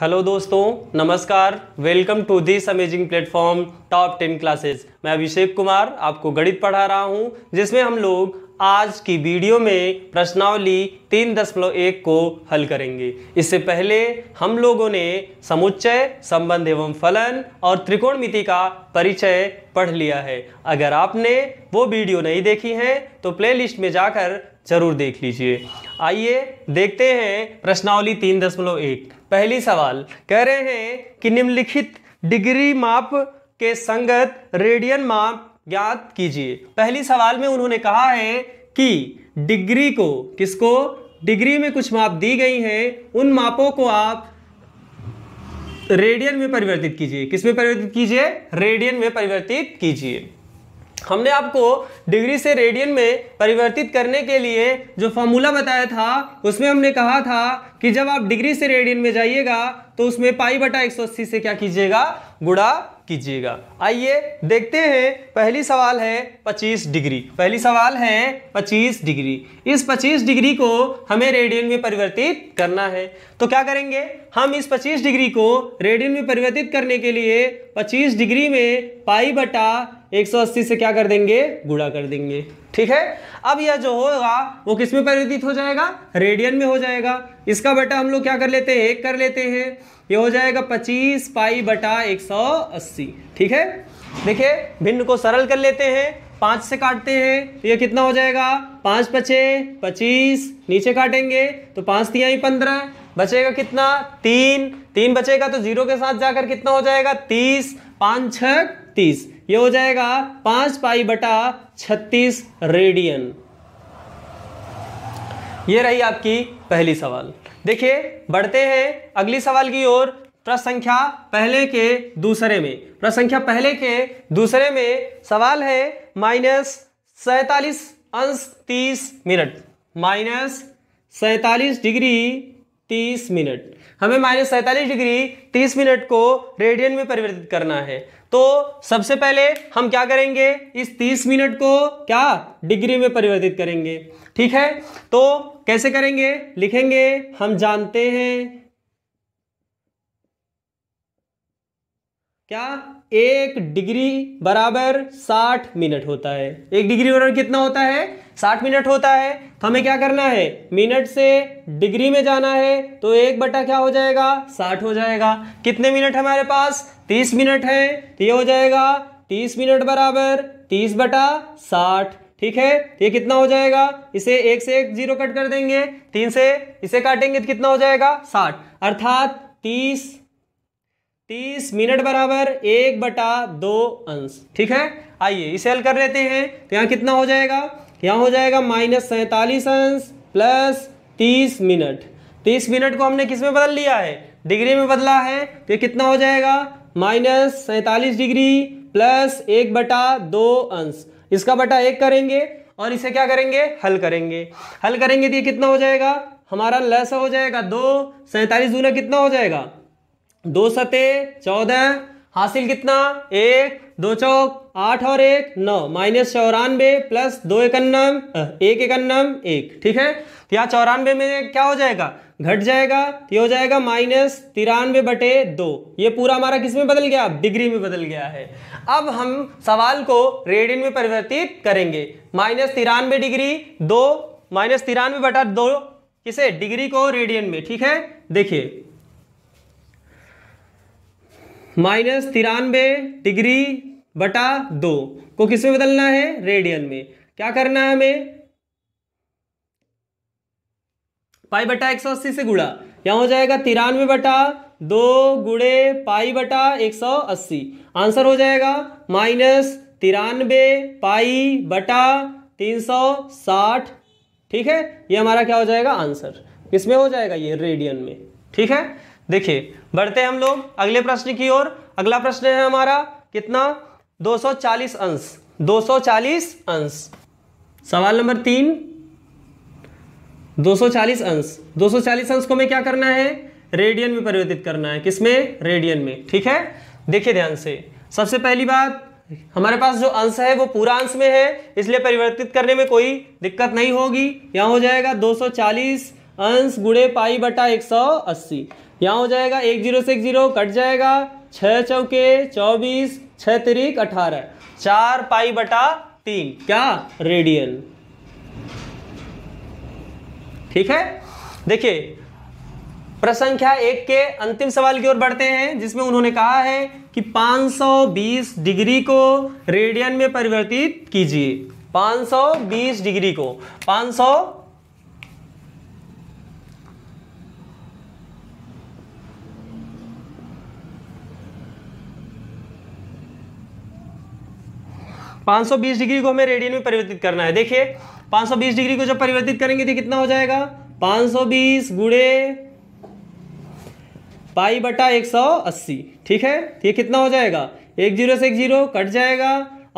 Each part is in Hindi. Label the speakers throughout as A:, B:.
A: हेलो दोस्तों नमस्कार welcome to this amazing platform top ten classes मैं अभिषेक कुमार आपको गणित पढ़ा रहा हूं जिसमें हम लोग आज की वीडियो में प्रश्नावली तीन दशमलव एक को हल करेंगे इससे पहले हम लोगों ने समुच्चय संबंध एवं फलन और त्रिकोणमिति का परिचय पढ़ लिया है अगर आपने वो वीडियो नहीं देखी है तो प्लेलिस्ट में जाकर जरूर देख लीजिए आइए देखते हैं प्रश्नावली तीन दशमलव एक पहली सवाल कह रहे हैं कि निम्नलिखित डिग्री माप के संगत रेडियन माप ज्ञात कीजिए पहली सवाल में उन्होंने कहा है कि डिग्री को किसको डिग्री में कुछ माप दी गई हैं उन मापों को आप रेडियन में परिवर्तित कीजिए किस में परिवर्तित कीजिए रेडियन में परिवर्तित कीजिए हमने आपको डिग्री से रेडियन में परिवर्तित करने के लिए जो फॉर्मूला बताया था उसमें हमने कहा था कि जब आप डिग्री से रेडियन में जाइएगा तो उसमें पाई बटा एक से क्या कीजिएगा गुड़ा कीजिएगा आइए देखते हैं पहली सवाल है 25 डिग्री पहली सवाल है 25 डिग्री इस 25 डिग्री को हमें रेडियन में परिवर्तित करना है तो क्या करेंगे हम इस 25 डिग्री को रेडियन में परिवर्तित करने के लिए 25 डिग्री में पाई बटा 180 से क्या कर देंगे गुड़ा कर देंगे ठीक है अब यह जो होगा वो किस में परिवर्तित हो जाएगा रेडियन में हो जाएगा इसका बेटा हम लोग क्या कर लेते हैं एक कर लेते हैं ये हो जाएगा 25 पाई बटा 180 ठीक है देखिए भिन्न को सरल कर लेते हैं पाँच से काटते हैं तो ये कितना हो जाएगा पाँच पचे पच्चीस नीचे काटेंगे तो पाँच तिहाई पंद्रह बचेगा कितना तीन तीन बचेगा तो जीरो के साथ जाकर कितना हो जाएगा तीस पाँच छः तीस ये हो जाएगा पांच पाई बटा छत्तीस रेडियन ये रही आपकी पहली सवाल देखिए बढ़ते हैं अगली सवाल की ओर प्रश्न संख्या पहले के दूसरे में प्रश्न संख्या पहले के दूसरे में सवाल है माइनस सैतालीस अंश तीस मिनट माइनस सैतालीस डिग्री तीस मिनट हमें माइनस सैंतालीस डिग्री तीस मिनट को रेडियन में परिवर्तित करना है तो सबसे पहले हम क्या करेंगे इस तीस मिनट को क्या डिग्री में परिवर्तित करेंगे ठीक है तो कैसे करेंगे लिखेंगे हम जानते हैं क्या एक डिग्री बराबर साठ मिनट होता है एक डिग्री बराबर कितना होता है साठ मिनट होता है तो हमें क्या करना है मिनट से डिग्री में जाना है तो एक बटा क्या हो जाएगा साठ हो जाएगा कितने मिनट हमारे पास तीस मिनट है तो ये हो जाएगा तीस मिनट बराबर तीस बटा साठ ठीक है तो ये कितना हो जाएगा इसे एक से एक जीरो कट कर देंगे तीन से इसे काटेंगे तो कितना हो जाएगा साठ अर्थात तीस तीस मिनट बराबर एक बटा दो अंश ठीक है आइए इसे हल कर लेते हैं तो यहाँ कितना हो जाएगा यहाँ हो जाएगा माइनस सैंतालीस अंश प्लस तीस मिनट तीस मिनट को हमने किस में बदल लिया है डिग्री में बदला है तो ये कितना हो जाएगा माइनस सैंतालीस डिग्री प्लस एक बटा दो अंश इसका बटा एक करेंगे और इसे क्या करेंगे हल करेंगे हल करेंगे तो ये कितना हो जाएगा हमारा लस हो जाएगा दो सैंतालीस दूना कितना हो जाएगा दो सते चौदह हासिल कितना एक दो चौक आठ और एक नौ माइनस चौरानवे प्लस दो इकन्नम एक इकन्नम एक ठीक है तो यहाँ चौरानवे में क्या हो जाएगा घट जाएगा तो ये हो जाएगा माइनस तिरानवे बटे दो ये पूरा हमारा किस में बदल गया डिग्री में बदल गया है अब हम सवाल को रेडियन में परिवर्तित करेंगे माइनस तिरानवे डिग्री दो माइनस तिरानवे बटा दो किसे डिग्री को रेडियन में ठीक है देखिए माइनस तिरानवे डिग्री बटा दो को किस में बदलना है रेडियन में क्या करना है हमें पाई बटा एक सौ अस्सी से गुड़ा क्या हो जाएगा तिरानवे बटा दो गुड़े पाई बटा एक सौ अस्सी आंसर हो जाएगा माइनस तिरानवे पाई बटा तीन सौ साठ ठीक है ये हमारा क्या हो जाएगा आंसर किसमें हो जाएगा ये रेडियन में ठीक है देखिए बढ़ते हम लोग अगले प्रश्न की ओर अगला प्रश्न है हमारा कितना 240 अंश 240 अंश सवाल नंबर तीन 240 अंश 240 अंश को हमें क्या करना है रेडियन में परिवर्तित करना है किसमें रेडियन में ठीक है देखिए ध्यान से सबसे पहली बात हमारे पास जो अंश है वो पूरा अंश में है इसलिए परिवर्तित करने में कोई दिक्कत नहीं होगी यहां हो जाएगा 240 अंश गुड़े पाई बटा 180 यहाँ हो जाएगा एक जीरो से एक जीरो कट जाएगा छः चौके चौबीस छः तरीक अठारह चार पाई बटा तीन क्या रेडियल ठीक है देखिए प्रसंख्या एक के अंतिम सवाल की ओर बढ़ते हैं जिसमें उन्होंने कहा है कि 520 डिग्री को रेडियन में परिवर्तित कीजिए 520 डिग्री को 520 डिग्री को हमें रेडियन में परिवर्तित करना है देखिए 520 डिग्री को जब परिवर्तित करेंगे तो कितना हो जाएगा 520 सौ बीस गुड़े पाई बटा एक ठीक है तो ये कितना हो जाएगा एक जीरो से एक जीरो कट जाएगा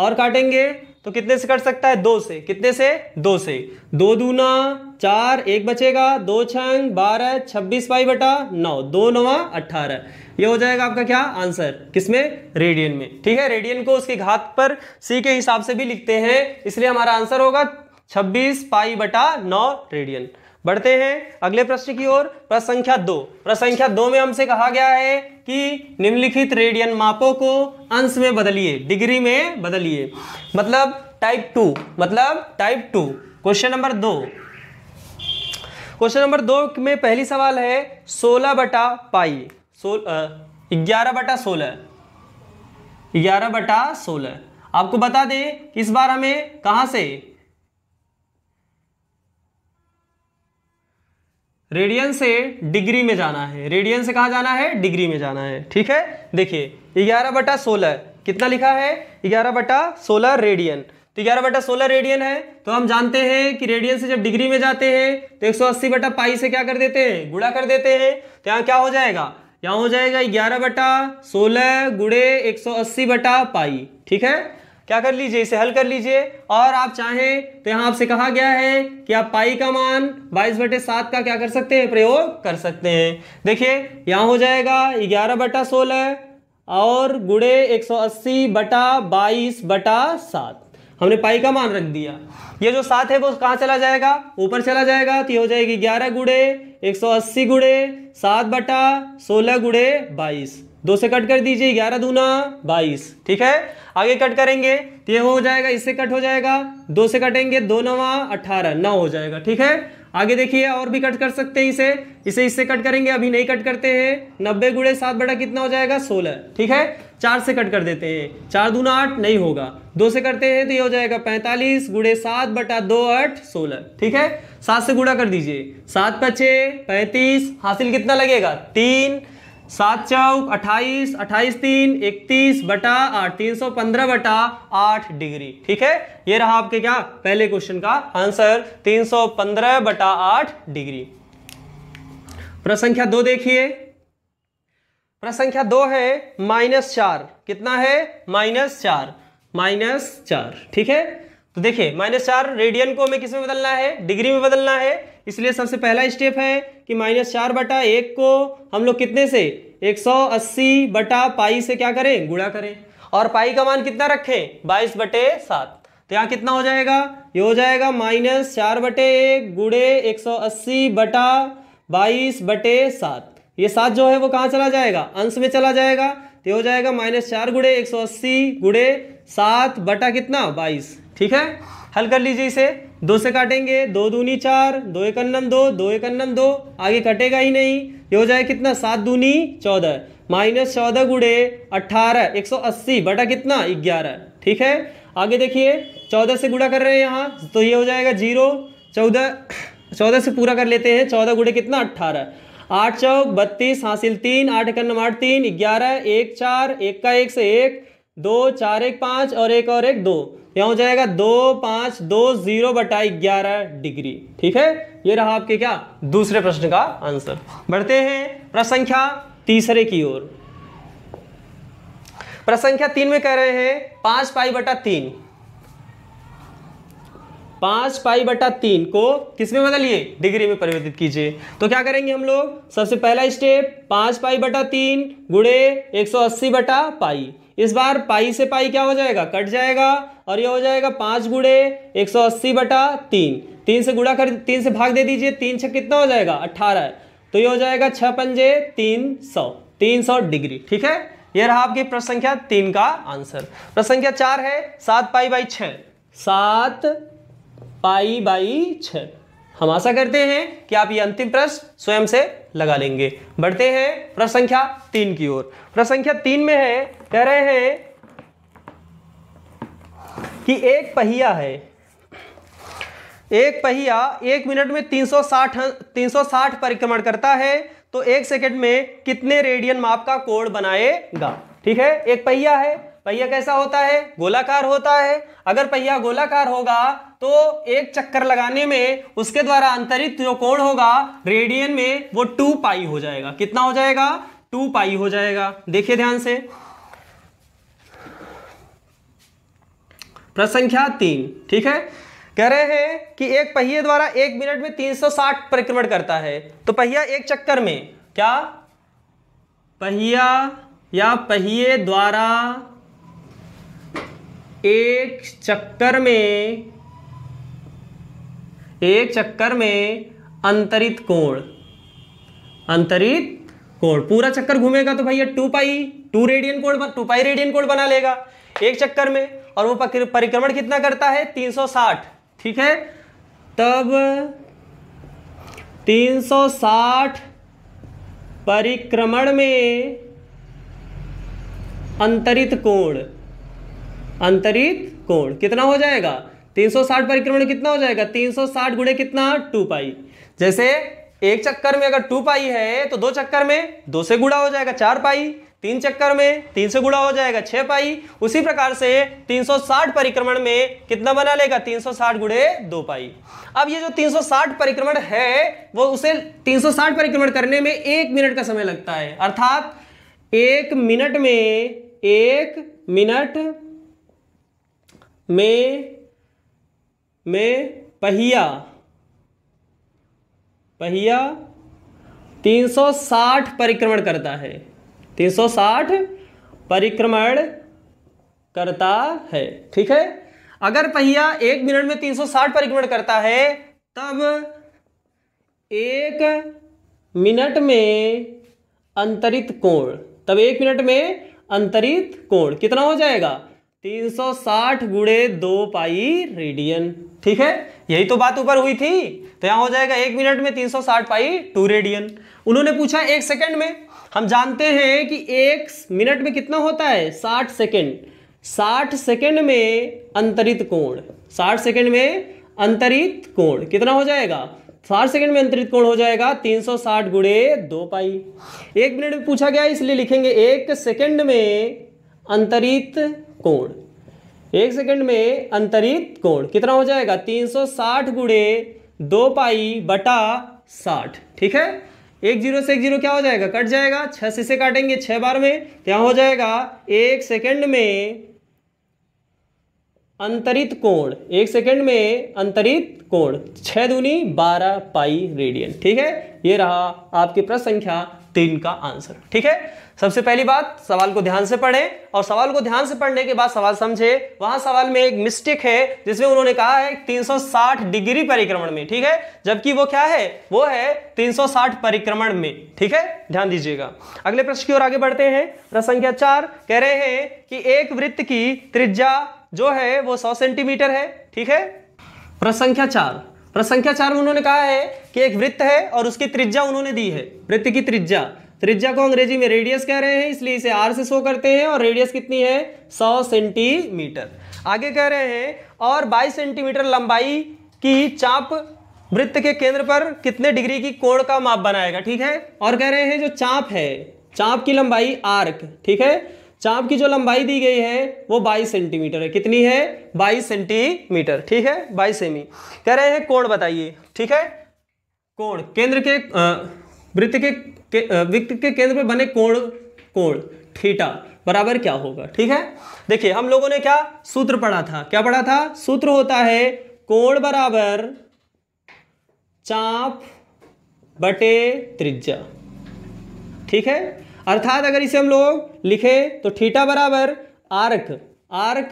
A: और काटेंगे तो कितने से कट सकता है दो से कितने से दो से दो दूना चार एक बचेगा दो छंग बारह छब्बीस पाई बटा नौ दो नवा अट्ठारह ये हो जाएगा आपका क्या आंसर किसमें रेडियन में ठीक है रेडियन को उसकी घात पर सी के हिसाब से भी लिखते हैं इसलिए हमारा आंसर होगा छब्बीस पाई बटा नौ रेडियन बढ़ते हैं अगले प्रश्न की ओर प्रश्न संख्या दो प्रश्न संख्या दो में हमसे कहा गया है कि निम्नलिखित रेडियन मापों को अंश में बदलिए डिग्री में बदलिए मतलब टाइप टू मतलब टाइप टू क्वेश्चन नंबर दो क्वेश्चन नंबर दो में पहली सवाल है सोलह बटा पाई सोलह ग्यारह बटा सोलह ग्यारह बटा सोलह आपको बता दें इस बार हमें कहां से रेडियन से डिग्री में जाना है रेडियन से कहां जाना है डिग्री में जाना है ठीक है देखिए ग्यारह बटा सोलह कितना लिखा है ग्यारह बटा सोलह रेडियन तो ग्यारह बटा सोलह रेडियन है तो हम जानते हैं कि रेडियन से जब डिग्री में जाते हैं तो 180 बटा पाई से क्या कर देते हैं गुड़ा कर देते हैं तो यहाँ क्या हो जाएगा यहाँ हो जाएगा ग्यारह बटा सोलह गुड़े एक सौ अस्सी बटा पाई ठीक है क्या कर लीजिए इसे हल कर लीजिए और आप चाहें तो यहाँ आपसे कहा गया है कि आप पाई का मान बाईस बटे सात का क्या कर सकते हैं प्रयोग कर सकते हैं देखिए यहाँ हो जाएगा ग्यारह बटा सोलह और गुड़े एक सौ अस्सी बटा बाईस बटा सात हमने पाई का मान रख दिया ये जो सात है वो कहाँ चला जाएगा ऊपर चला जाएगा तो ये हो जाएगी ग्यारह गुड़े एक सौ अस्सी गुड़े सात बटा सोलह गुड़े बाईस दो से कट कर दीजिए ग्यारह दूना बाईस ठीक है आगे कट करेंगे तो ये हो जाएगा इससे कट हो जाएगा दो से कटेंगे दो नवा अट्ठारह नौ हो जाएगा ठीक है आगे देखिए और भी कट कर सकते हैं इसे इसे इससे कट करेंगे अभी नहीं कट करते हैं नब्बे गुड़े सात बटा कितना हो जाएगा सोलह ठीक है चार से कट कर देते हैं चार दूना आठ नहीं होगा दो से करते हैं तो ये हो जाएगा पैंतालीस गुड़े सात बटा दो आठ सोलह ठीक है सात से गुड़ा कर दीजिए सात पचे पैंतीस हासिल कितना लगेगा तीन सात चौक अट्ठाईस अट्ठाईस तीन इकतीस बटा आठ तीन सौ पंद्रह बटा आठ डिग्री ठीक है ये रहा आपके क्या पहले क्वेश्चन का आंसर तीन सौ पंद्रह बटा आठ डिग्री प्रश्न संख्या दो देखिए प्रश्न संख्या दो है माइनस चार कितना है माइनस चार माइनस चार ठीक है तो देखिए माइनस चार रेडियन को हमें किस में बदलना है डिग्री में बदलना है इसलिए सबसे पहला स्टेप है कि माइनस चार बटा एक को हम लोग कितने से एक सौ अस्सी बटा पाई से क्या करें गुणा करें और पाई का मान कितना रखें बाईस बटे सात तो यहाँ कितना हो जाएगा ये हो जाएगा माइनस चार बटे एक गुड़े एक सौ अस्सी बटा बाईस बटे सात ये सात जो है वो कहाँ चला जाएगा अंश में चला जाएगा तो हो जाएगा माइनस चार गुड़े एक सौ अस्सी गुड़े सात बटा कितना बाईस ठीक है हल कर लीजिए इसे दो से काटेंगे दो दूनी चार दो एक अन्नम दो दो एक अन्नम दो आगे कटेगा ही नहीं ये हो जाए कितना सात दूनी चौदह माइनस चौदह गुड़े अट्ठारह एक सौ अस्सी बटा कितना ग्यारह ठीक है आगे देखिए चौदह से गुड़ा कर रहे हैं यहाँ तो ये हो जाएगा जीरो चौदह चौदह से पूरा कर लेते हैं चौदह गुड़े कितना अट्ठारह आठ चौक बत्तीस हासिल तीन आठ इकन्नम आठ तीन ग्यारह एक चार एक का एक से एक दो चार एक पाँच और एक और एक दो यह हो जाएगा दो पांच दो जीरो बटा ग्यारह डिग्री ठीक है ये रहा आपके क्या दूसरे प्रश्न का आंसर बढ़ते हैं प्रश्न संख्या तीसरे की ओर प्रश्न संख्या तीन में कह रहे हैं पांच पाई बटा तीन पांच पाई बटा तीन को किस में बदलिए डिग्री में परिवर्तित कीजिए तो क्या करेंगे हम लोग सबसे पहला स्टेप पांच पाई बटा तीन गुड़े एक सौ अस्सी बटा पाई इस बार पाई से पाई क्या हो जाएगा कट जाएगा और ये हो जाएगा पांच गुड़े एक सौ अस्सी बटा तीन तीन से गुड़ा कर तीन से भाग दे दीजिए तीन छ कितना हो जाएगा अट्ठारह तो ये हो जाएगा छ पंजे तीन सौ तीन सौ डिग्री ठीक है यह रहा आपकी प्रश्न संख्या तीन का आंसर प्रश्न संख्या चार है सात पाई बाई छः सात पाई बाई छ हम आशा करते हैं कि आप ये अंतिम प्रश्न स्वयं से लगा लेंगे बढ़ते हैं प्रश्न संख्या तीन की ओर प्रश्न संख्या तीन में है कह रहे हैं कि एक पहिया है एक पहिया एक मिनट में 360 360 परिक्रमण करता है तो एक सेकंड में कितने रेडियन माप का कोण बनाएगा ठीक है एक पहिया है पहिया कैसा होता है गोलाकार होता है अगर पहिया गोलाकार होगा तो एक चक्कर लगाने में उसके द्वारा अंतरित जो कोण होगा रेडियन में वो टू पाई हो जाएगा कितना हो जाएगा टू पाई हो जाएगा देखिए ध्यान से प्रश्न संख्या तीन ठीक है कह रहे हैं कि एक पहिए द्वारा एक मिनट में 360 परिक्रमण करता है तो पहिया एक चक्कर में क्या पहिया या पहिए द्वारा एक चक्कर में एक चक्कर में अंतरित कोण अंतरित कोण पूरा चक्कर घूमेगा तो भैया टू पाई टू रेडियन कोण टू पाई रेडियन कोण बना लेगा एक चक्कर में और वो परिक्रमण कितना करता है 360 ठीक है तब 360 परिक्रमण में अंतरित कोण अंतरित कोण कितना हो जाएगा 360 परिक्रमण कितना हो जाएगा 360 गुणे कितना टू पाई जैसे एक चक्कर में अगर टू पाई है तो दो चक्कर में दो से गुड़ा हो जाएगा चार पाई तीन चक्कर में तीन से गुड़ा हो जाएगा छह पाई उसी प्रकार से 360 परिक्रमण में कितना बना लेगा 360 गुड़े दो पाई अब ये जो 360 परिक्रमण है वो उसे 360 परिक्रमण करने में एक मिनट का समय लगता है अर्थात एक मिनट में एक मिनट में में पहिया पहिया 360 परिक्रमण करता है 360 परिक्रमण करता है ठीक है अगर पहिया एक मिनट में 360 परिक्रमण करता है तब एक मिनट में अंतरित कोण तब एक मिनट में अंतरित कोण कितना हो जाएगा तीन सौ साठ गुड़े दो पाई रेडियन ठीक है यही तो बात ऊपर हुई थी तो यहां हो जाएगा एक मिनट में तीन सौ साठ पाई टू रेडियन उन्होंने पूछा एक सेकंड में हम जानते हैं कि एक मिनट में कितना होता है साठ सेकंड साठ सेकंड में अंतरित कोण साठ सेकंड में अंतरित कोण कितना हो जाएगा साठ सेकंड में अंतरित कोण हो जाएगा तीन सौ साठ गुड़े दो पाई एक मिनट में पूछा गया इसलिए लिखेंगे एक सेकंड में अंतरित कोण एक सेकंड में अंतरित कोण कितना हो जाएगा 360 सौ साठ गुड़े दो पाई बटा साठ ठीक है एक जीरो से एक जीरो क्या हो जाएगा कट जाएगा छह से से काटेंगे छह बार में क्या हो जाएगा एक सेकंड में अंतरित कोण एक सेकंड में अंतरित कोण छह दूनी बारह पाई रेडियन ठीक है ये रहा आपकी प्रश्न संख्या तीन का आंसर ठीक है सबसे पहली बात सवाल को ध्यान से पढ़ें और सवाल को ध्यान से पढ़ने के बाद सवाल समझें वहां सवाल में एक मिस्टेक है जिसमें उन्होंने कहा है 360 डिग्री परिक्रमण में ठीक है जबकि वो क्या है वो है 360 परिक्रमण में ठीक है ध्यान दीजिएगा अगले प्रश्न की ओर आगे बढ़ते हैं प्रश्न संख्या चार कह रहे हैं कि एक वृत्त की त्रिज्या जो है वो सौ सेंटीमीटर है ठीक है प्रश्न संख्या चार प्रश्न संख्या चार में उन्होंने कहा है कि एक वृत्त है और उसकी त्रिज्या उन्होंने दी है वृत्त की त्रिज्या त्रिज्या को अंग्रेजी में रेडियस कह रहे हैं इसलिए इसे आर से शो करते हैं और रेडियस कितनी है सौ सेंटीमीटर आगे कह रहे हैं और बाईस सेंटीमीटर लंबाई की चाप वृत्त के केंद्र पर कितने डिग्री की कोण का माप बनाएगा ठीक है और कह रहे हैं जो चाप है चाप की लंबाई आर्क ठीक है चाप की जो लंबाई दी गई है वो 22 सेंटीमीटर है कितनी है 22 सेंटीमीटर ठीक है 22 सेमी कह रहे हैं कोण बताइए ठीक है कोण केंद्र के वृत्त के, के वृत्त के केंद्र पर बने कोण कोण थीटा बराबर क्या होगा ठीक है देखिए हम लोगों ने क्या सूत्र पढ़ा था क्या पढ़ा था सूत्र होता है कोण बराबर चाप बटे त्रिज्या ठीक है अर्थात अगर इसे हम लोग लिखे तो थीटा बराबर arc arc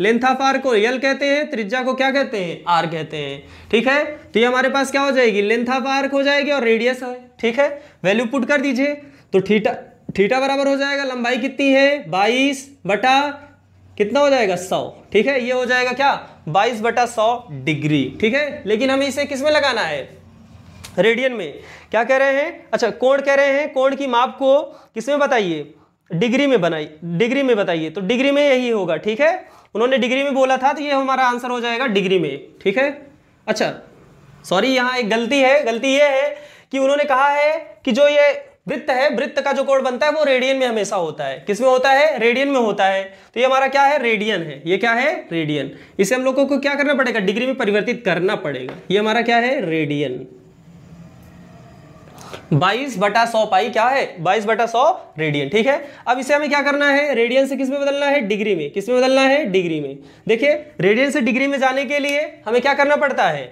A: length of arc को एल कहते हैं त्रिज्या को क्या कहते हैं आर कहते हैं ठीक है तो ये हमारे पास क्या हो जाएगी लेंथ ऑफ आर्क हो जाएगी और रेडियस है ठीक है वैल्यू पुट कर दीजिए तो थीटा थीटा बराबर हो जाएगा लंबाई कितनी है बाईस बटा कितना हो जाएगा सौ ठीक है ये हो जाएगा क्या बाईस बटा सौ डिग्री ठीक है लेकिन हमें इसे किस में लगाना है रेडियन में क्या कह रहे हैं अच्छा कोण कह रहे हैं कोण की माप को किसमें बताइए डिग्री में बनाई डिग्री में बताइए तो डिग्री में यही होगा ठीक है उन्होंने डिग्री में बोला था तो ये हमारा आंसर हो जाएगा डिग्री में ठीक है अच्छा सॉरी यहाँ एक गलती है गलती ये है कि उन्होंने कहा है कि जो ये वृत्त है वृत्त का जो कोण बनता है वो रेडियन में हमेशा होता है किसमें होता है रेडियन में होता है तो ये हमारा क्या है रेडियन है ये क्या है रेडियन इसे हम लोगों को क्या करना पड़ेगा डिग्री में परिवर्तित करना पड़ेगा ये हमारा क्या है रेडियन 22 बटा सौ पाई क्या है 22 बटा सौ रेडियन ठीक है अब इसे हमें क्या करना है रेडियन से किस में बदलना है डिग्री में किस में बदलना है डिग्री में देखिए रेडियन से डिग्री में जाने के लिए हमें क्या करना पड़ता है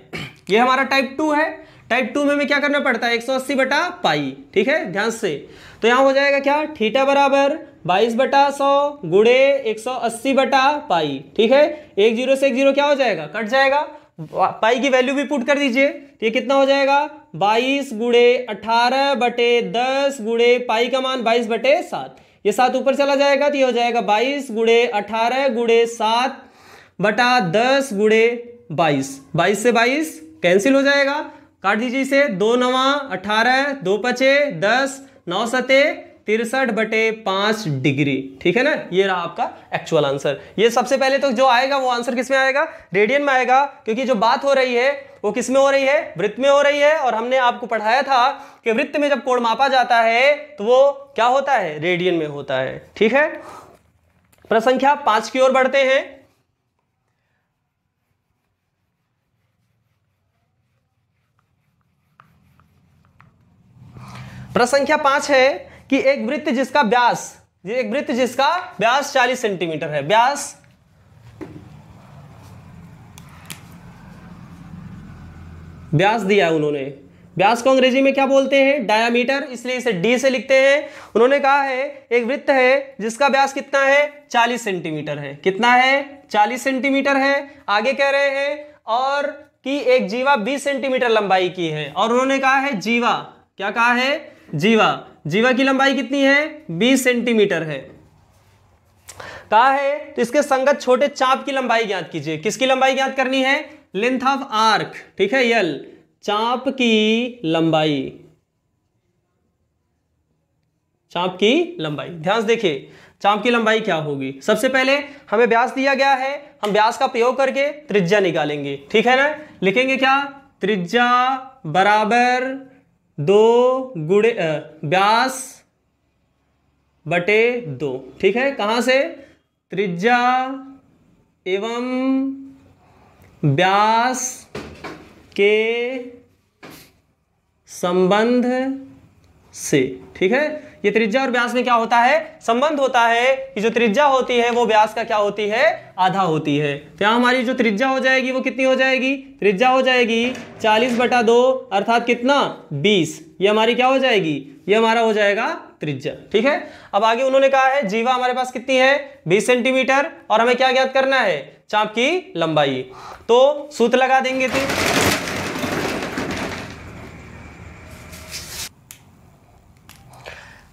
A: ये हमारा टाइप टू है टाइप टू में हमें क्या करना पड़ता है अस्सी बटा पाई ठीक है ध्यान से तो यहाँ हो जाएगा क्या ठीठा बराबर 22 बटा सौ गुड़े अस्सी बटा पाई ठीक है एक जीरो से एक जीरो क्या हो जाएगा कट जाएगा पाई की वैल्यू भी पुट कर दीजिए तो ये कितना हो जाएगा बाईस गुड़े अठारह बटे दस गुड़े पाई का मान बाईस बटे सात ये सात ऊपर चला जाएगा तो ये हो जाएगा बाईस गुड़े अठारह गुड़े सात बटा दस गुड़े बाईस बाईस से बाईस कैंसिल हो जाएगा काट दीजिए इसे दो नवा अठारह दो पचे दस नौ सते तिरसठ बटे पांच डिग्री ठीक है ना ये रहा आपका एक्चुअल आंसर ये सबसे पहले तो जो आएगा वो आंसर किस में आएगा रेडियन में आएगा क्योंकि जो बात हो रही है वो किस में हो रही है वृत्त में हो रही है और हमने आपको पढ़ाया था कि वृत्त में जब कोण मापा जाता है तो वो क्या होता है रेडियन में होता है ठीक है प्रसंख्या पांच की ओर बढ़ते हैं प्रसंख्या पांच है कि एक वृत्त जिसका व्यास एक वृत्त जिसका व्यास 40 सेंटीमीटर है व्यास व्यास दिया है उन्होंने व्यास को अंग्रेजी में क्या बोलते हैं डायामीटर इसलिए इसे डी से लिखते हैं उन्होंने कहा है एक वृत्त है जिसका व्यास कितना है 40 सेंटीमीटर है कितना है 40 सेंटीमीटर है आगे कह रहे हैं और कि एक जीवा 20 सेंटीमीटर लंबाई की है और उन्होंने कहा है जीवा क्या कहा है जीवा जीवा की लंबाई कितनी है 20 सेंटीमीटर है कहा है तो इसके संगत छोटे चाप की लंबाई ज्ञात कीजिए किसकी लंबाई ज्ञात करनी है लेंथ ऑफ आर्क ठीक है यल चाप की लंबाई चाप की लंबाई ध्यान से देखिए चाप की लंबाई क्या होगी सबसे पहले हमें ब्यास दिया गया है हम ब्यास का प्रयोग करके त्रिज्या निकालेंगे ठीक है ना लिखेंगे क्या त्रिज्या बराबर दो गुड़े व्यास बटे दो ठीक है कहाँ से त्रिज्या एवं व्यास के संबंध से ठीक है ये त्रिज्या और व्यास में क्या होता है संबंध होता है कि जो त्रिज्या होती है वो व्यास का क्या होती है आधा होती है तो यहां हमारी जो त्रिज्या हो जाएगी वो कितनी हो जाएगी त्रिज्या हो जाएगी चालीस बटा दो अर्थात कितना बीस ये हमारी क्या हो जाएगी ये हमारा हो जाएगा त्रिज्या ठीक है अब आगे उन्होंने कहा है जीवा हमारे पास कितनी है बीस सेंटीमीटर और हमें क्या ज्ञात करना है चाप की लंबाई तो सूत्र लगा देंगे थी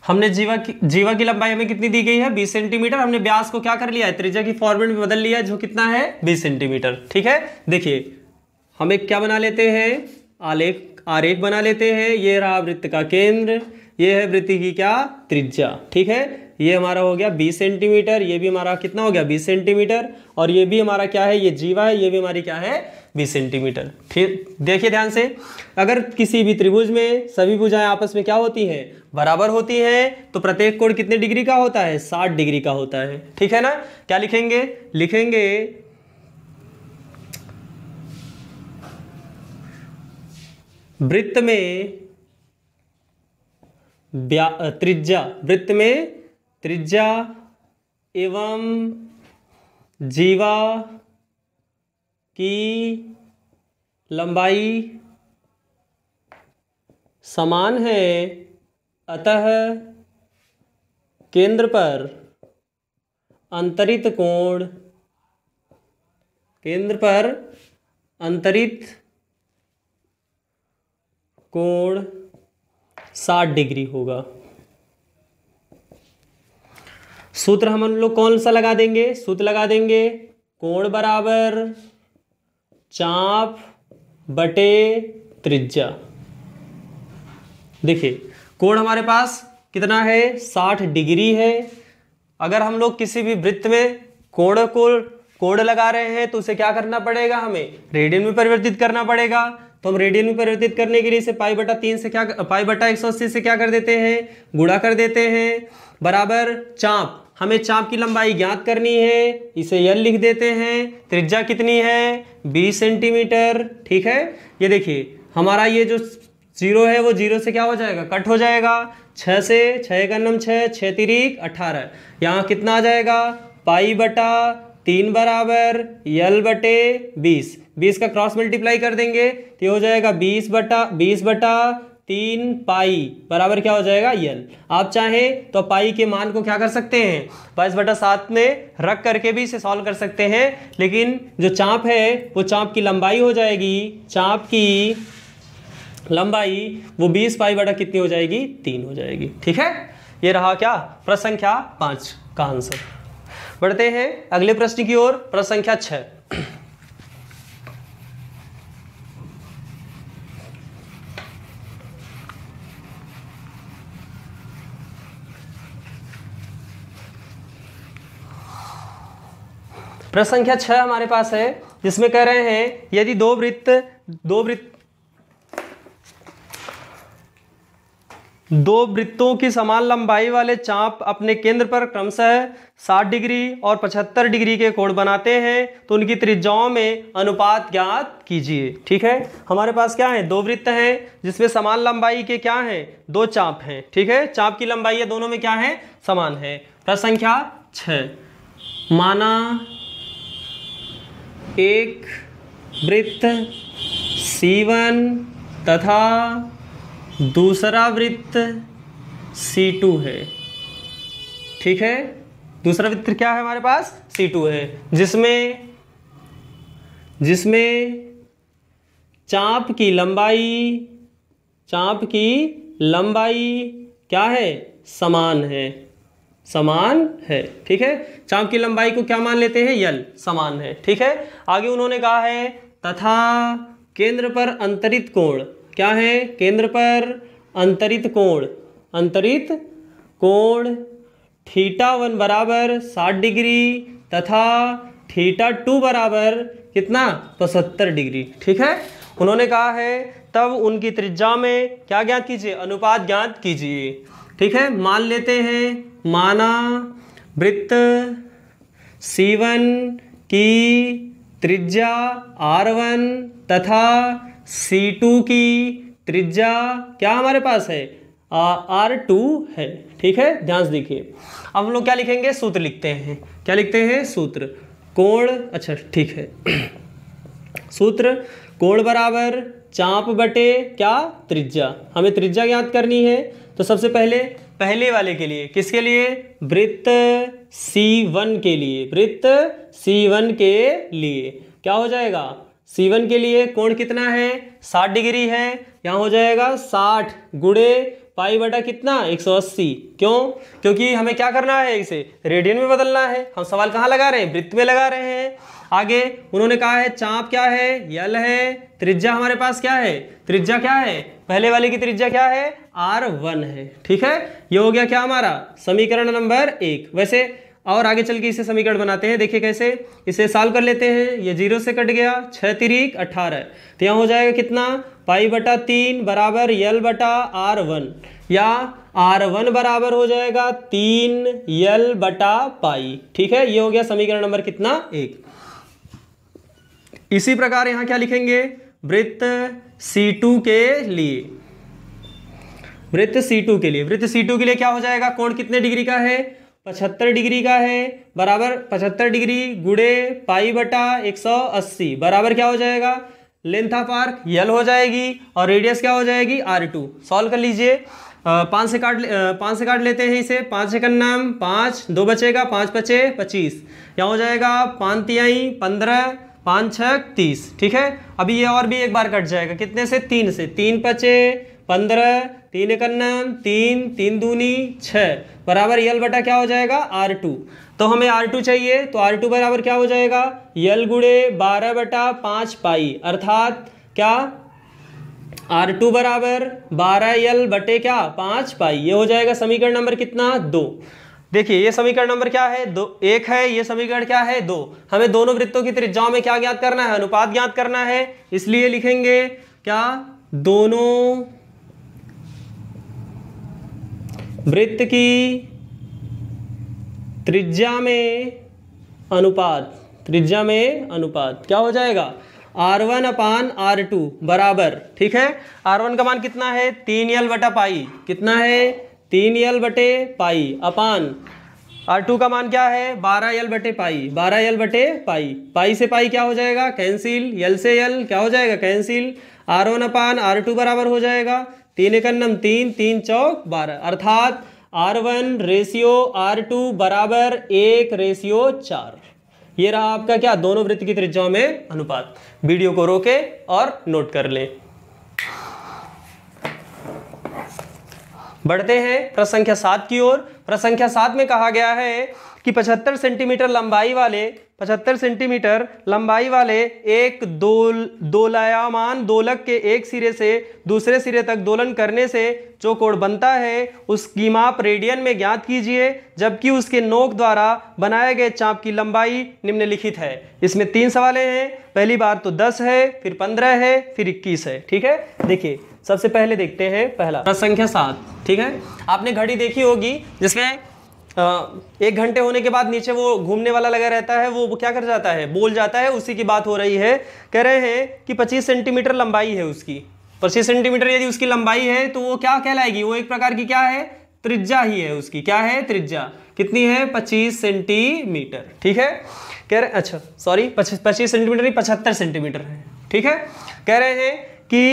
A: हमने जीवा की जीवा की लंबाई हमें कितनी दी गई है 20 सेंटीमीटर हमने ब्यास को क्या कर लिया है त्रिज्या की फॉर्मेट में बदल लिया जो कितना है 20 सेंटीमीटर ठीक है देखिए हम एक क्या बना लेते हैं आलेख आरेख बना लेते हैं ये रहा वृत्त का केंद्र ये है वृत्ति की क्या त्रिज्या ठीक है ये हमारा हो गया 20 सेंटीमीटर ये भी हमारा कितना हो गया 20 सेंटीमीटर और ये भी हमारा क्या है ये जीवा है ये भी हमारी क्या है बीस सेंटीमीटर ठीक देखिए ध्यान से अगर किसी भी त्रिभुज में सभी भुजाएं आपस में क्या होती हैं बराबर होती हैं तो प्रत्येक कोण कितने डिग्री का होता है साठ डिग्री का होता है ठीक है ना क्या लिखेंगे लिखेंगे वृत्त में त्रिज्या वृत्त में त्रिज्या एवं जीवा की लंबाई समान है अतः केंद्र पर अंतरित कोण केंद्र पर अंतरित कोण साठ डिग्री होगा सूत्र हम लोग कौन सा लगा देंगे सूत्र लगा देंगे कोण बराबर चाप बटे त्रिज्या देखिए कोण हमारे पास कितना है साठ डिग्री है अगर हम लोग किसी भी वृत्त में कोण को कोण लगा रहे हैं तो उसे क्या करना पड़ेगा हमें रेडियन में परिवर्तित करना पड़ेगा तो हम रेडियन में परिवर्तित करने के लिए इसे पाई बटा तीन से क्या पाई बटा एक सौ अस्सी से क्या कर देते हैं गुड़ा कर देते हैं बराबर चाप हमें चाप की लंबाई ज्ञात करनी है इसे यल लिख देते हैं त्रिज्या कितनी है 20 सेंटीमीटर ठीक है ये देखिए हमारा ये जो जीरो है वो जीरो से क्या हो जाएगा कट हो जाएगा छः से छः का नम छः छः तिरीक अठारह यहाँ कितना आ जाएगा पाई बटा तीन बराबर यल बटे बीस बीस का क्रॉस मल्टीप्लाई कर देंगे तो हो जाएगा बीस बटा बीस बटा तीन पाई बराबर क्या हो जाएगा यल आप चाहे तो पाई के मान को क्या कर सकते हैं बाईस बटा सात में रख करके भी इसे सॉल्व कर सकते हैं लेकिन जो चाँप है वो चाँप की लंबाई हो जाएगी चाँप की लंबाई वो बीस पाई बटा कितनी हो जाएगी तीन हो जाएगी ठीक है ये रहा क्या प्रश्न संख्या पाँच का आंसर बढ़ते हैं अगले प्रश्न की ओर प्रश्न संख्या छः प्रश्न संख्या छह हमारे पास है जिसमें कह रहे हैं यदि दो वृत्त दो वृत्त दो वृत्तों की समान लंबाई वाले चाप अपने केंद्र पर क्रमशः 60 डिग्री और 75 डिग्री के कोण बनाते हैं तो उनकी त्रिज्याओं में अनुपात ज्ञात कीजिए ठीक है हमारे पास क्या है दो वृत्त हैं जिसमें समान लंबाई के क्या हैं दो चाप हैं ठीक है चाप की लंबाई दोनों में क्या है समान है प्रश्न संख्या माना एक वृत्त C1 तथा दूसरा वृत्त C2 है ठीक है दूसरा वृत्त क्या है हमारे पास C2 है जिसमें जिसमें चाप की लंबाई चाप की लंबाई क्या है समान है समान है ठीक है चाप की लंबाई को क्या मान लेते हैं यल समान है ठीक है आगे उन्होंने कहा है तथा केंद्र पर अंतरित कोण क्या है केंद्र पर अंतरित कोण अंतरित कोण थीटा वन बराबर साठ डिग्री तथा थीटा टू बराबर कितना पचहत्तर डिग्री ठीक है उन्होंने कहा है तब उनकी त्रिज्या में क्या ज्ञात कीजिए अनुपात ज्ञात कीजिए ठीक है मान लेते हैं माना वृत्त C1 की त्रिज्या R1 तथा C2 की त्रिज्या क्या हमारे पास है R2 है ठीक है ध्यान से देखिए अब हम लोग क्या लिखेंगे सूत्र लिखते हैं क्या लिखते हैं सूत्र कोण अच्छा ठीक है सूत्र कोण बराबर चाप बटे क्या त्रिज्या हमें त्रिज्या ज्ञात करनी है तो सबसे पहले पहले वाले के लिए किसके लिए वृत्त सी वन के लिए वृत्त सी वन के लिए क्या हो जाएगा सी वन के लिए कोण कितना है साठ डिग्री है यहाँ हो जाएगा साठ गुड़े पाई बटा कितना 180 क्यों क्योंकि हमें क्या करना है इसे रेडियन में बदलना है हम सवाल कहाँ लगा रहे हैं वृत्त में लगा रहे हैं आगे उन्होंने कहा है चाप क्या है यल है त्रिज्या हमारे पास क्या है त्रिज्या क्या है पहले वाले की त्रिज्या क्या है आर वन है ठीक है ये हो गया क्या हमारा समीकरण नंबर एक वैसे और आगे चल के इसे समीकरण बनाते हैं देखिए कैसे इसे सॉल्व कर लेते हैं ये जीरो से कट गया छः तिरीक अठारह तो यहाँ हो जाएगा कितना पाई बटा तीन बराबर यल बटा आर वन या आर वन बराबर हो जाएगा तीन यल बटा पाई ठीक है ये हो गया समीकरण नंबर कितना एक इसी प्रकार यहां क्या लिखेंगे वृत्त C2 के लिए वृत्त C2 के लिए वृत्त C2 के लिए क्या हो जाएगा कोण कितने डिग्री का है पचहत्तर डिग्री का है बराबर पचहत्तर डिग्री गुड़े पाई बटा एक सौ अस्सी बराबर क्या हो जाएगा लेंथ ऑफ आर्क यल हो जाएगी और रेडियस क्या हो जाएगी आर टू सॉल्व कर लीजिए पाँच से काट पाँच से काट लेते हैं इसे पाँच का नाम पाँच दो बचेगा पाँच पचे पच्चीस यहाँ हो जाएगा पाँच तिहाई पंद्रह पाँच छः तीस ठीक है अभी ये और भी एक बार कट जाएगा कितने से तीन से तीन पचे पंद्रह तीन इकन्ना तीन तीन दूनी छः बराबर यल बटा क्या हो जाएगा आर टू तो हमें आर टू चाहिए तो आर टू बराबर क्या हो जाएगा यल गुड़े बारह बटा पाँच पाई अर्थात क्या आर टू बराबर बारह यल बटे क्या पाँच पाई ये हो जाएगा समीकरण नंबर कितना दो देखिए ये समीकरण नंबर क्या है दो एक है ये समीकरण क्या है दो हमें दोनों वृत्तों की त्रिज्याओं में क्या ज्ञात करना है अनुपात ज्ञात करना है इसलिए लिखेंगे क्या दोनों वृत्त की त्रिज्या में अनुपात त्रिज्या में अनुपात क्या हो जाएगा R one upon R two बराबर ठीक है आर वन का मान कितना है तीन एल बटा पाई कितना है तीन यल बटे पाई अपान आर टू का मान क्या है बारह एल बटे पाई बारह एल बटे पाई पाई से पाई क्या हो जाएगा कैंसिल एल से एल क्या हो जाएगा cancel R one upon R two बराबर हो जाएगा तीन इकन्नम तीन तीन चौक बारह अर्थात R one ratio R two बराबर एक रेशियो चार ये रहा आपका क्या दोनों वृत्त की त्रिज्याओं में अनुपात वीडियो को रोके और नोट कर लें बढ़ते हैं प्रश्न संख्या सात की ओर प्रश्न संख्या सात में कहा गया है कि 75 सेंटीमीटर लंबाई वाले पचहत्तर सेंटीमीटर लंबाई वाले एक दोल दोलायामान दोलक के एक सिरे से दूसरे सिरे तक दोलन करने से जो कोण बनता है उसकी माप रेडियन में ज्ञात कीजिए जबकि उसके नोक द्वारा बनाए गए चाप की लंबाई निम्नलिखित है इसमें तीन सवालें हैं पहली बार तो दस है फिर पंद्रह है फिर इक्कीस है ठीक है देखिए सबसे पहले देखते हैं पहला संख्या सात ठीक है आपने घड़ी देखी होगी जिसमें एक घंटे होने के बाद नीचे वो घूमने वाला लगा रहता है वो क्या कर जाता है बोल जाता है उसी की बात हो रही है कह रहे हैं कि 25 सेंटीमीटर लंबाई है उसकी पच्चीस सेंटीमीटर यदि उसकी लंबाई है तो वो क्या कहलाएगी वो एक प्रकार की क्या है त्रिज्या ही है उसकी क्या है त्रिज्या कितनी है पच्चीस सेंटीमीटर ठीक है कह रहे अच्छा सॉरी पच्चीस सेंटीमीटर नहीं पचहत्तर सेंटीमीटर है ठीक है कह रहे हैं कि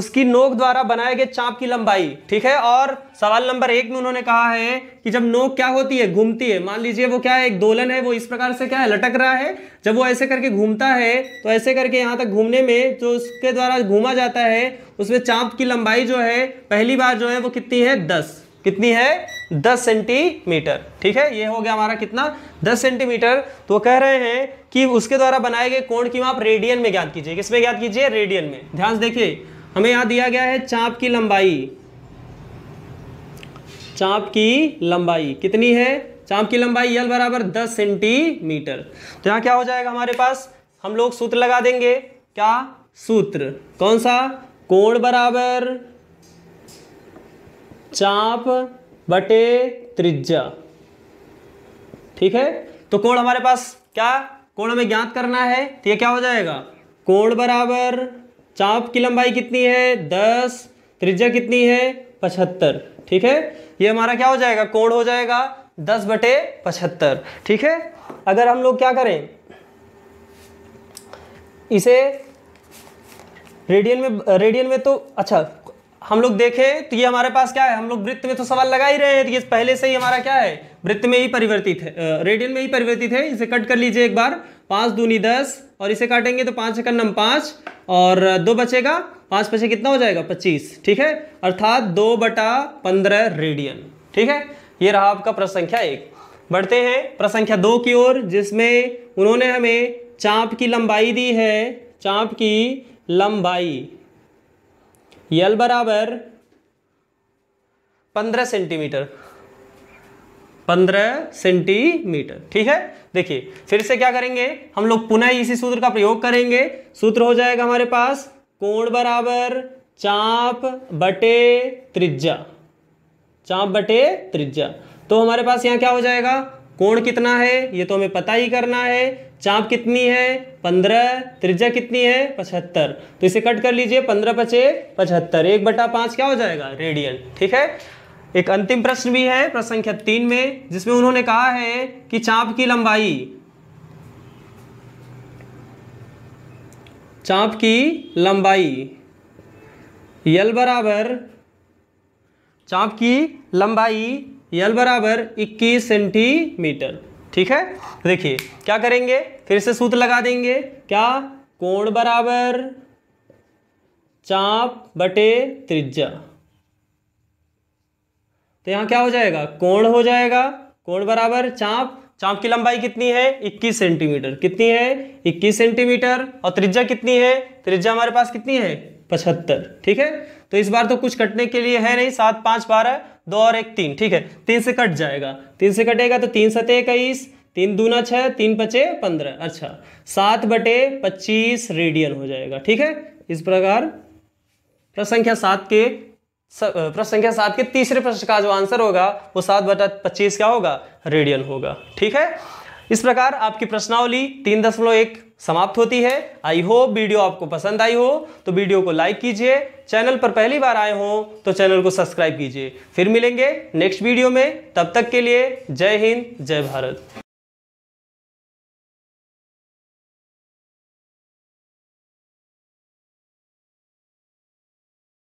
A: उसकी नोक द्वारा बनाए गए चाप की लंबाई ठीक है और सवाल नंबर एक में उन्होंने कहा है कि जब नोक क्या होती है घूमती है मान लीजिए वो क्या है एक दोलन है वो इस प्रकार से क्या है लटक रहा है जब वो ऐसे करके घूमता है तो ऐसे करके यहाँ तक घूमने में जो उसके द्वारा घूमा जाता है उसमें चाप की लंबाई जो है पहली बार जो है वो कितनी है दस कितनी है 10 सेंटीमीटर ठीक है ये हो गया हमारा कितना 10 सेंटीमीटर तो कह रहे हैं कि उसके द्वारा बनाए गए कोण की माप रेडियन में ज्ञात कीजिए किसमें ज्ञात कीजिए रेडियन में ध्यान देखिए हमें यहां दिया गया है चाप की लंबाई चाप की लंबाई कितनी है चाप की लंबाई यल बराबर दस सेंटीमीटर तो यहां क्या हो जाएगा हमारे पास हम लोग सूत्र लगा देंगे क्या सूत्र कौन सा कोण बराबर चाप बटे त्रिज्या ठीक है तो कोण हमारे पास क्या कोण हमें ज्ञात करना है तो ये क्या हो जाएगा कोण बराबर चाप की लंबाई कितनी है दस त्रिज्या कितनी है पचहत्तर ठीक है ये हमारा क्या हो जाएगा कोण हो जाएगा दस बटे पचहत्तर ठीक है अगर हम लोग क्या करें इसे रेडियन में रेडियन में तो अच्छा हम लोग देखें तो ये हमारे पास क्या है हम लोग वृत्त में तो सवाल लगा ही रहे हैं तो ये पहले से ही हमारा क्या है वृत्त में ही परिवर्तित है रेडियन में ही परिवर्तित है इसे कट कर लीजिए एक बार पाँच दूनी दस और इसे काटेंगे तो पाँच एकन्नम पाँच और दो बचेगा पाँच पचे कितना हो जाएगा पच्चीस ठीक है अर्थात दो बटा पंद्रह रेडियन ठीक है ये रहा आपका प्रश्न संख्या एक बढ़ते हैं प्रश्न संख्या दो की ओर जिसमें उन्होंने हमें चाँप की लंबाई दी है चाँप की लंबाई यल बराबर पंद्रह सेंटीमीटर पंद्रह सेंटीमीटर ठीक है देखिए फिर से क्या करेंगे हम लोग पुनः इसी सूत्र का प्रयोग करेंगे सूत्र हो जाएगा हमारे पास कोण बराबर चाप बटे त्रिज्या चाप बटे त्रिज्या तो हमारे पास यहां क्या हो जाएगा कोण कितना है ये तो हमें पता ही करना है चाप कितनी है पंद्रह त्रिज्या कितनी है पचहत्तर तो इसे कट कर लीजिए पंद्रह पचे पचहत्तर एक बटा पांच क्या हो जाएगा रेडियन ठीक है एक अंतिम प्रश्न भी है प्रश्न संख्या तीन में जिसमें उन्होंने कहा है कि चाप की लंबाई चाप की लंबाई यल बराबर चाप की लंबाई यल बराबर 21 सेंटीमीटर ठीक है देखिए क्या करेंगे फिर से सूत्र लगा देंगे क्या कोण बराबर चाप बटे त्रिज्या तो यहां क्या हो जाएगा कोण हो जाएगा कोण बराबर चाप चाप की लंबाई कितनी है 21 सेंटीमीटर कितनी है 21 सेंटीमीटर और त्रिज्या कितनी है त्रिज्या हमारे पास कितनी है पचहत्तर ठीक है तो इस बार तो कुछ कटने के लिए है नहीं सात पांच बारह दो और एक तीन ठीक है तीन से कट जाएगा तीन से कटेगा तो तीन सत इक्कीस तीन दूना छह तीन पचे पंद्रह अच्छा सात बटे पच्चीस रेडियन हो जाएगा ठीक है इस प्रकार प्रश्न संख्या सात के प्रश्न संख्या सात के तीसरे प्रश्न का जो आंसर होगा वो सात बटा पच्चीस क्या होगा रेडियन होगा ठीक है इस प्रकार आपकी प्रश्नावली तीन दशमलव एक समाप्त होती है आई होप वीडियो आपको पसंद आई हो तो वीडियो को लाइक कीजिए चैनल पर पहली बार आए हो तो चैनल को सब्सक्राइब कीजिए फिर मिलेंगे नेक्स्ट वीडियो में तब तक के लिए जय हिंद जय भारत